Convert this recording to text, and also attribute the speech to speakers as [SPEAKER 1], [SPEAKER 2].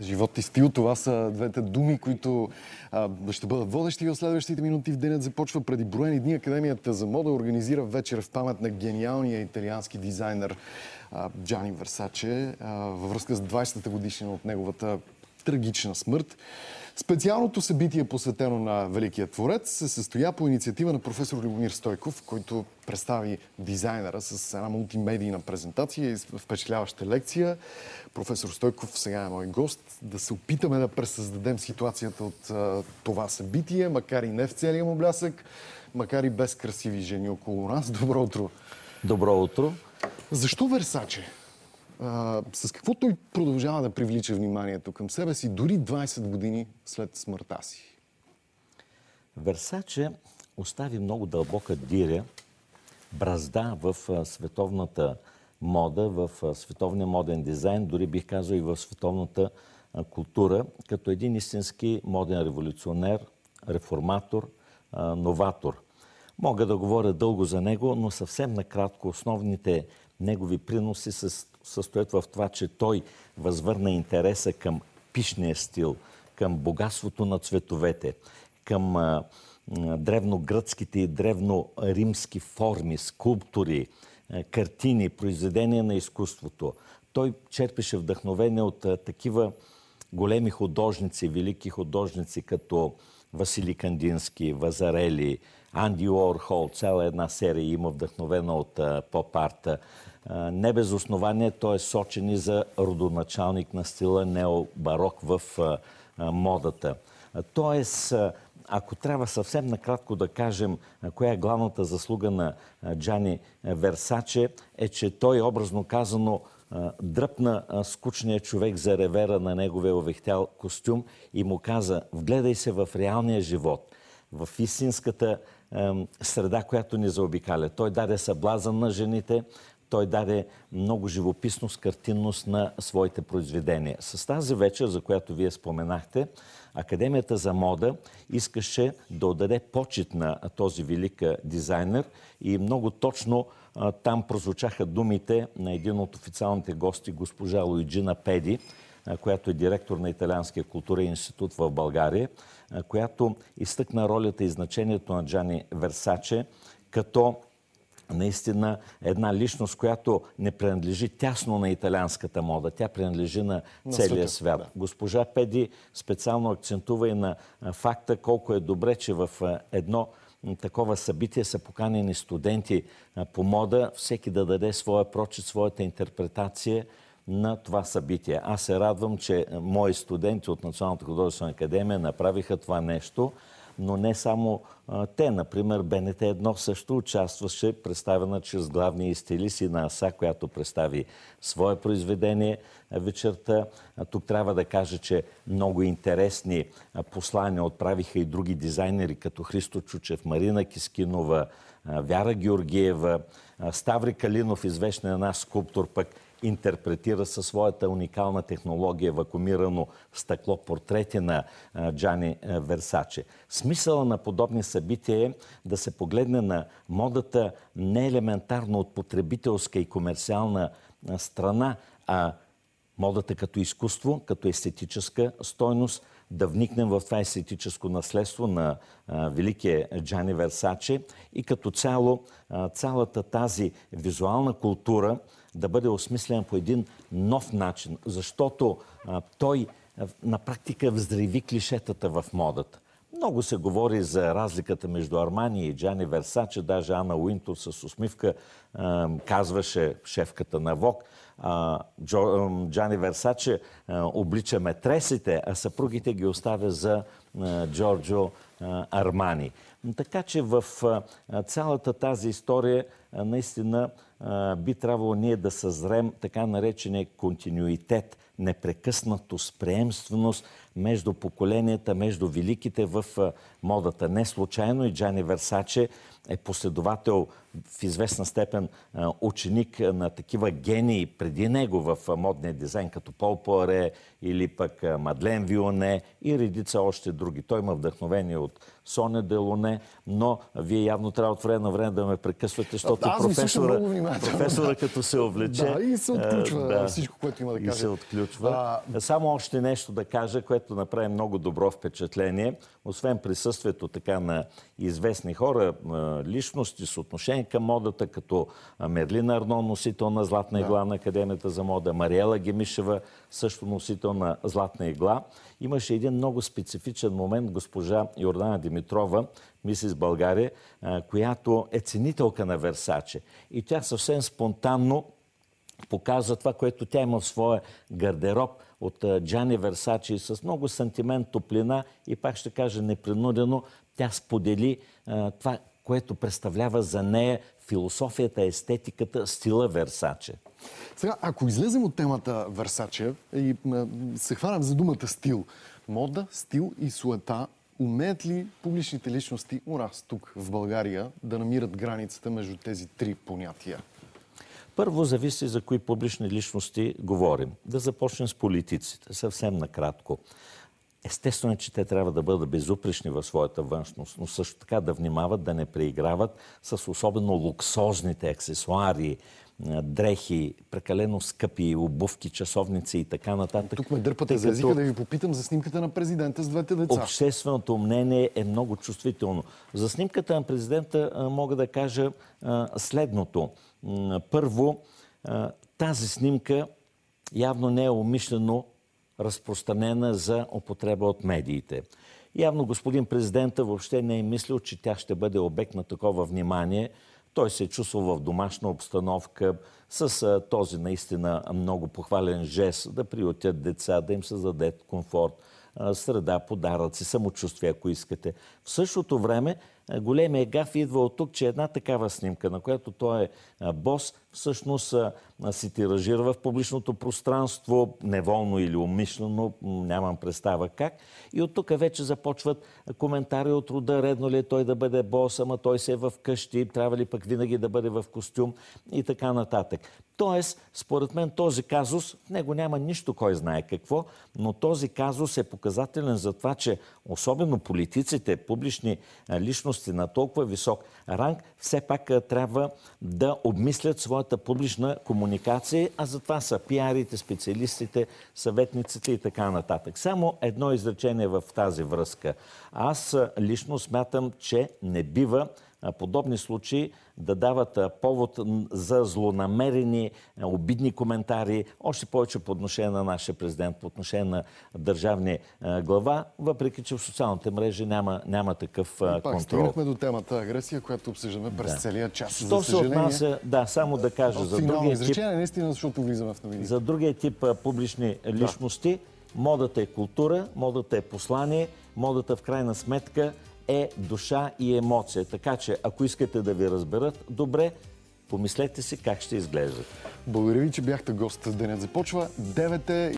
[SPEAKER 1] Живот и стил, това са двете думи, които а, ще бъдат водещи в следващите минути. В денят започва преди броени дни. Академията за мода организира вечер в памет на гениалния италиански дизайнер а, Джани Версаче а, във връзка с 20-та годишна от неговата трагична смърт. Специалното събитие, посветено на Великия творец, се състоя по инициатива на професор Любомир Стойков, който представи дизайнера с една мултимедийна презентация и впечатляваща лекция. Професор Стойков сега е мой гост. Да се опитаме да пресъздадем ситуацията от а, това събитие, макар и не в целия му блясък, макар и без красиви жени около нас. Добро утро! Добро утро! Защо Версаче? а, с какво той продължава да привлича вниманието към себе си, дори 20 години след смъртта си?
[SPEAKER 2] Версаче остави много дълбока диря, бразда в световната мода, в световния моден дизайн, дори бих казал и в световната култура, като един истински моден революционер, реформатор, новатор. Мога да говоря дълго за него, но съвсем накратко основните негови приноси с състоят в това, че той възвърна интереса към пишния стил, към богатството на цветовете, към древногръцките и древноримски форми, скулптури, картини, произведения на изкуството. Той черпеше вдъхновение от такива големи художници, велики художници, като Васили Кандински, Вазарели, Анди Уорхол, цяла една серия има вдъхновена от поп-арта. Не без основание той е сочен и за родоначалник на стила необарок в модата. тоест, ако трябва съвсем накратко да кажем коя е главната заслуга на Джани Версаче, е, че той образно казано дръпна скучния човек за ревера на неговия овехтял костюм и му каза, вгледай се в реалния живот, в истинската среда, която ни заобикаля. Той даде съблазън на жените, той даде много живописност, картинност на своите произведения. С тази вечер, за която вие споменахте, Академията за мода искаше да отдаде почет на този велик дизайнер и много точно там прозвучаха думите на един от официалните гости, госпожа Луиджина Педи, която е директор на Италианския културен институт в България, която изтъкна ролята и значението на Джани Версаче като наистина една личност, която не принадлежи тясно на италианската мода. Тя принадлежи на, на целия свят. Да. Госпожа Педи специално акцентува и на факта колко е добре, че в едно такова събитие са поканени студенти по мода, всеки да даде своя прочит, своята интерпретация на това събитие. Аз се радвам, че мои студенти от Националната художествена академия направиха това нещо – но не само а, те. Например, БНТ 1 е също участваше, представена чрез главния стилист и на Аса, която представи свое произведение вечерта. А, тук трябва да кажа, че много интересни а, послания отправиха и други дизайнери, като Христо Чучев, Марина Кискинова, Вяра Георгиева, Ставри Калинов, известен е нас скулптор, пък интерпретира със своята уникална технология, вакуумирано в стъкло портрети на Джани Версаче. Смисъла на подобни събития е да се погледне на модата не елементарно от потребителска и комерциална страна, а модата като изкуство, като естетическа стойност – да вникнем в това естетическо наследство на великия Джани Версаче и като цяло цялата тази визуална култура да бъде осмислена по един нов начин, защото той на практика взриви клишетата в модата. Много се говори за разликата между Армани и Джани Версаче. Даже Ана Уинтур с усмивка казваше шефката на ВОК. Джани Версаче облича метресите, а съпругите ги оставя за Джорджо Армани. Така че в цялата тази история наистина би трябвало ние да съзрем така наречения континуитет, непрекъснатост, спреемственост между поколенията, между великите в модата. Не случайно и Джани Версаче е последовател в известна степен ученик на такива гении преди него в модния дизайн, като Пол Пуаре или пък Мадлен Вионе и редица още други. Той има вдъхновение от Соня Делоне, но вие явно трябва от време на време да ме прекъсвате, защото професора, професора като се увлече, Да, и се отключва да, всичко, което има да каже. И се отключва. А... Само още нещо да кажа, което което направи много добро впечатление, освен присъствието така на известни хора, личности с отношение към модата, като Мерлин Арно, носител на Златна да. игла на Академията за мода, Мариела Гемишева, също носител на Златна игла. Имаше един много специфичен момент госпожа Йордана Димитрова, мисис България, която е ценителка на Версаче. И тя съвсем спонтанно показва това, което тя има в своя гардероб от Джани Версачи с много сантимент, топлина и пак ще кажа непринудено, тя сподели това, което представлява за нея философията, естетиката, стила Версаче. Сега, ако излезем от темата Версаче
[SPEAKER 1] и се хванем за думата стил, мода, стил и суета умеят ли публичните личности у нас тук в България да намират границата между тези три
[SPEAKER 2] понятия? Първо зависи за кои публични личности говорим. Да започнем с политиците, съвсем накратко. Естествено, е, че те трябва да бъдат безупречни в своята външност, но също така да внимават да не преиграват с особено луксозните аксесуари, дрехи, прекалено скъпи обувки, часовници и така нататък. Тук ме дърпате за езика да ви
[SPEAKER 1] попитам за снимката на президента с двете деца.
[SPEAKER 2] Общественото мнение е много чувствително. За снимката на президента мога да кажа следното. Първо, тази снимка явно не е умишлено разпространена за употреба от медиите. Явно господин президента въобще не е мислил, че тя ще бъде обект на такова внимание – той се е чувствал в домашна обстановка, с а, този наистина много похвален жест, да приютят деца, да им създадат комфорт, а, среда, подаръци, самочувствие, ако искате. В същото време е, големия гаф идва от тук, че е една такава снимка, на която той е бос, всъщност си тиражира в публичното пространство, неволно или умишлено, нямам представа как. И от тук вече започват коментари от рода, редно ли е той да бъде бос, ама той се е в къщи, трябва ли пък винаги да бъде в костюм и така нататък. Тоест, според мен този казус, в него няма нищо кой знае какво, но този казус е показателен за това, че особено политиците, публични лично личности на толкова висок ранг, все пак трябва да обмислят своята публична комуникация, а за това са пиарите, специалистите, съветниците и така нататък. Само едно изречение в тази връзка. Аз лично смятам, че не бива подобни случаи да дават повод за злонамерени, обидни коментари, още повече по отношение на нашия президент, по отношение на държавни глава, въпреки че в социалните мрежи няма, няма такъв пак, контрол. Пак стигнахме
[SPEAKER 1] до темата агресия, която обсъждаме през да. целия час. Що за се отнася,
[SPEAKER 2] да, само да кажа за другия тип... наистина, защото влизаме в За другия тип публични личности, да. модата е култура, модата е послание, модата в крайна сметка е душа и емоция. Така че, ако искате да ви разберат добре, помислете си как ще изглеждат. Благодаря ви, че бяхте гост. Денят започва. 9